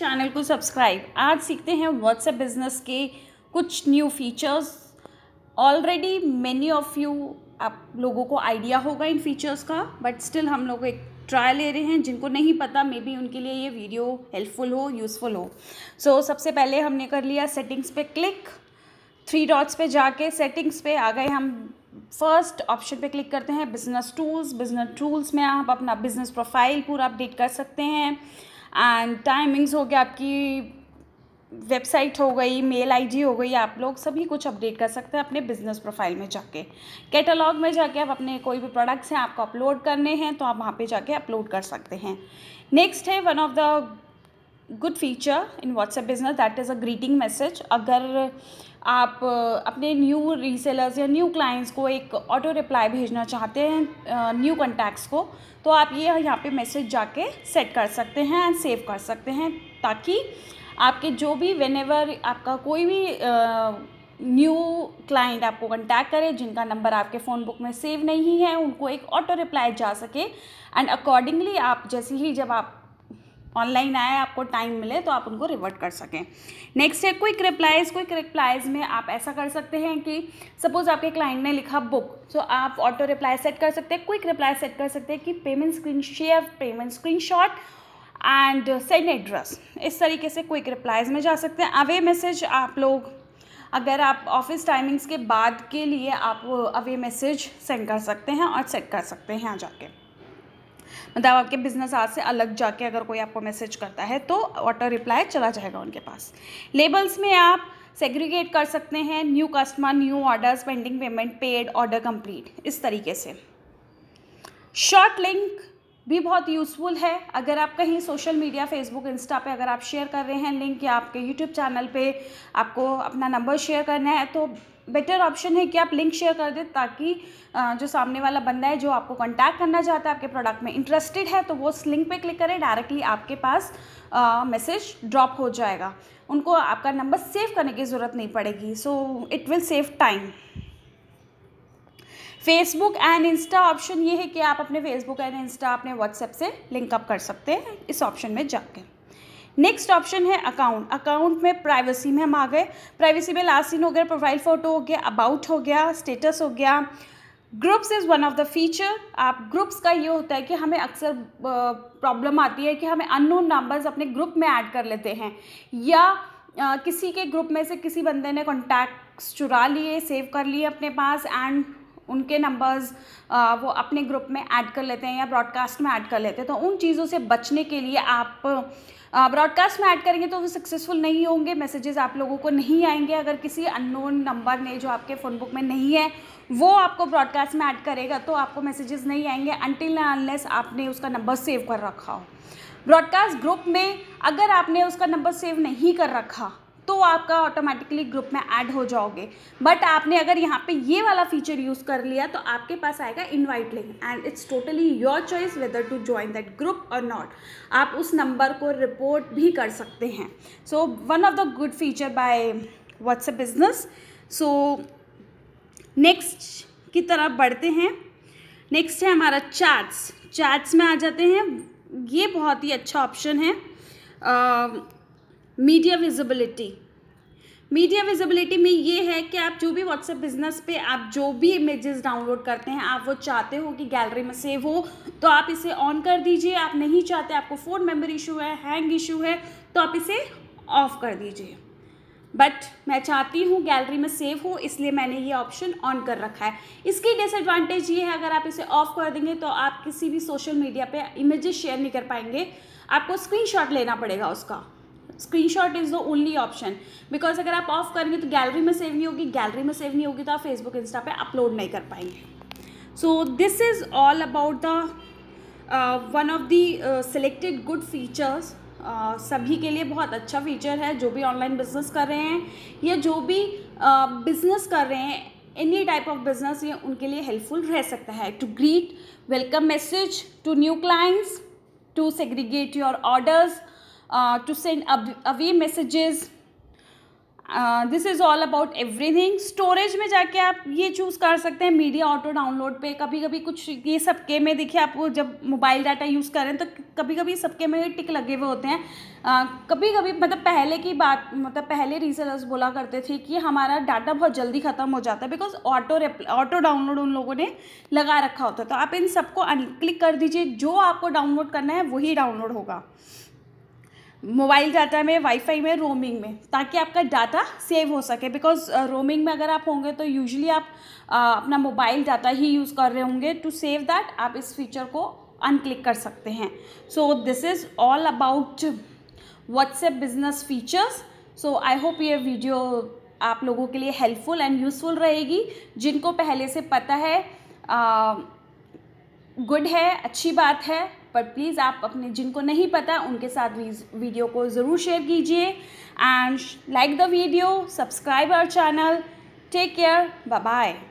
channel को subscribe आज सीखते हैं व्हाट्सएप बिजनेस के कुछ new features already many of you आप लोगों को आइडिया होगा इन फीचर्स का बट स्टिल हम लोग एक ट्राई ले रहे हैं जिनको नहीं पता मे बी उनके लिए ये वीडियो हेल्पफुल हो यूज़फुल हो सो so, सबसे पहले हमने कर लिया सेटिंग्स पे क्लिक थ्री डॉट्स पे जाके सेटिंग्स पे आ गए हम फर्स्ट ऑप्शन पे क्लिक करते हैं बिजनेस टूल्स बिजनेस टूल्स में आप अपना बिजनेस प्रोफाइल पूरा अपडेट कर सकते हैं एंड टाइमिंग्स हो गया आपकी वेबसाइट हो गई मेल आईडी हो गई आप लोग सभी कुछ अपडेट कर सकते हैं अपने बिजनेस प्रोफाइल में जाके कैटलॉग में जाके आप अपने कोई भी प्रोडक्ट्स हैं आपको अपलोड करने हैं तो आप वहाँ पे जाके अपलोड कर सकते हैं नेक्स्ट है one of the good feature in WhatsApp Business that is a greeting message अगर आप अपने न्यू रीसेलर्स या न्यू क्लाइंट्स को एक ऑटो रिप्लाई भेजना चाहते हैं न्यू कॉन्टैक्ट्स को तो आप ये यहाँ पे मैसेज जाके सेट कर सकते हैं एंड सेव कर सकते हैं ताकि आपके जो भी वेन आपका कोई भी न्यू क्लाइंट आपको कंटैक्ट करे जिनका नंबर आपके फ़ोन बुक में सेव नहीं है उनको एक ऑटो रिप्लाई जा सके एंड अकॉर्डिंगली आप जैसे ही जब आप ऑनलाइन आए आपको टाइम मिले तो आप उनको रिवर्ट कर सकें नेक्स्ट है क्विक रिप्लाइज क्विक रिप्लाइज में आप ऐसा कर सकते हैं कि सपोज आपके क्लाइंट ने लिखा बुक तो so आप ऑटो रिप्लाई सेट कर सकते हैं क्विक रिप्लाई सेट कर सकते हैं कि payment screen share payment screenshot and send address इस तरीके से क्विक रिप्लाइज में जा सकते हैं अवे मैसेज आप लोग अगर आप ऑफिस टाइमिंग्स के बाद के लिए आप अवे मैसेज सेंड कर सकते हैं और सेट कर सकते हैं यहाँ जाके मतलब आपके बिजनेस आज से अलग जाके अगर कोई आपको मैसेज करता है तो ऑटो रिप्लाई चला जाएगा उनके पास लेबल्स में आप सेग्रीगेट कर सकते हैं new customer new orders pending payment paid order complete इस तरीके से शॉर्ट लिंक भी बहुत यूज़फुल है अगर आप कहीं सोशल मीडिया फेसबुक इंस्टा पे अगर आप शेयर कर रहे हैं लिंक या आपके यूट्यूब चैनल पे आपको अपना नंबर शेयर करना है तो बेटर ऑप्शन है कि आप लिंक शेयर कर दें ताकि जो सामने वाला बंदा है जो आपको कांटेक्ट करना चाहता है आपके प्रोडक्ट में इंटरेस्टेड है तो वो उस लिंक पर क्लिक करें डायरेक्टली आपके पास मैसेज ड्रॉप हो जाएगा उनको आपका नंबर सेव करने की ज़रूरत नहीं पड़ेगी so it will save time Facebook and Insta option ये है कि आप अपने फेसबुक एंड इंस्टा अपने व्हाट्सएप से लिंकअप कर सकते हैं इस ऑप्शन में जाकर नेक्स्ट ऑप्शन है अकाउंट अकाउंट में प्राइवेसी में हम आ गए प्राइवेसी में लास्ट सीन हो गया प्रोफाइल फ़ोटो हो गया अबाउट हो गया स्टेटस हो गया groups is one of the feature आप ग्रुप्स का ये होता है कि हमें अक्सर प्रॉब्लम आती है कि हमें अननोन नंबर्स अपने ग्रुप में ऐड कर लेते हैं या आ, किसी के ग्रुप में से किसी बंदे ने कॉन्टैक्ट्स चुरा लिए सेव कर लिए अपने पास एंड उनके नंबर्स वो अपने ग्रुप में ऐड कर लेते हैं या ब्रॉडकास्ट में ऐड कर लेते हैं तो उन चीज़ों से बचने के लिए आप ब्रॉडकास्ट में ऐड करेंगे तो वो सक्सेसफुल नहीं होंगे मैसेजेस आप लोगों को नहीं आएंगे अगर किसी अननोन नंबर ने जो आपके फ़ोन बुक में नहीं है वो आपको ब्रॉडकास्ट में ऐड करेगा तो आपको मैसेजेस नहीं आएंगे अनटिल अनलेस आपने उसका नंबर सेव कर रखा हो ब्रॉडकास्ट ग्रुप में अगर आपने उसका नंबर सेव नहीं कर रखा तो आपका ऑटोमेटिकली ग्रुप में ऐड हो जाओगे बट आपने अगर यहाँ पे ये वाला फीचर यूज़ कर लिया तो आपके पास आएगा invite link and it's totally your choice whether to join that group और नॉट आप उस नंबर को रिपोर्ट भी कर सकते हैं so one of the good feature by WhatsApp Business so next की तरफ बढ़ते हैं नेक्स्ट है हमारा चार्ट्स चार्ट्स में आ जाते हैं ये बहुत ही अच्छा ऑप्शन है uh, media visibility media visibility में ये है कि आप जो भी व्हाट्सएप बिजनेस पे आप जो भी इमेजेस डाउनलोड करते हैं आप वो चाहते हो कि गैलरी में सेव हो तो आप इसे ऑन कर दीजिए आप नहीं चाहते आपको फ़ोन मेमोरी इशू है हैंग इशू है तो आप इसे ऑफ कर दीजिए बट मैं चाहती हूँ गैलरी में सेव हो इसलिए मैंने ये ऑप्शन ऑन कर रखा है इसकी डिसएडवांटेज ये है अगर आप इसे ऑफ कर देंगे तो आप किसी भी सोशल मीडिया पे इमेजेस शेयर नहीं कर पाएंगे आपको स्क्रीनशॉट लेना पड़ेगा उसका screenshot is the only option because अगर आप ऑफ करेंगे तो गैलरी में सेव नहीं होगी गैलरी में सेव नहीं होगी तो आप फेसबुक इंस्टा पे अपलोड नहीं कर पाएंगे so this is all about the one of the selected good features सभी के लिए बहुत अच्छा फीचर है जो भी ऑनलाइन बिजनेस कर रहे हैं या जो भी बिजनेस uh, कर रहे हैं एनी टाइप ऑफ बिजनेस ये उनके लिए हेल्पफुल रह सकता है to greet welcome message to new clients to segregate your orders to uh, to send away messages this is all about everything storage में जाके आप ये चूज़ कर सकते हैं मीडिया ऑटो डाउनलोड पे कभी कभी कुछ ये सबके में देखिए आप जब मोबाइल डाटा यूज़ करें तो कभी कभी सबके में टिक लगे हुए होते हैं uh, कभी कभी मतलब पहले की बात मतलब पहले रीसेलर्स बोला करते थे कि हमारा डाटा बहुत जल्दी ख़त्म हो जाता है बिकॉज ऑटो ऑटो डाउनलोड उन लोगों ने लगा रखा होता है तो आप इन सबको अनक्लिक कर दीजिए जो आपको डाउनलोड करना है वही डाउनलोड होगा मोबाइल डाटा में वाईफाई में रोमिंग में ताकि आपका डाटा सेव हो सके बिकॉज रोमिंग uh, में अगर आप होंगे तो यूजली आप आ, uh, अपना मोबाइल डाटा ही यूज़ कर रहे होंगे टू सेव दैट आप इस फीचर को अनक्लिक कर सकते हैं so this is all about WhatsApp Business features so I hope ये वीडियो आप लोगों के लिए हेल्पफुल एंड यूज़फुल रहेगी जिनको पहले से पता है गुड uh, है अच्छी बात है पर प्लीज़ आप अपने जिनको नहीं पता उनके साथ वीडियो को ज़रूर शेयर कीजिए and like the video subscribe our channel take care bye bye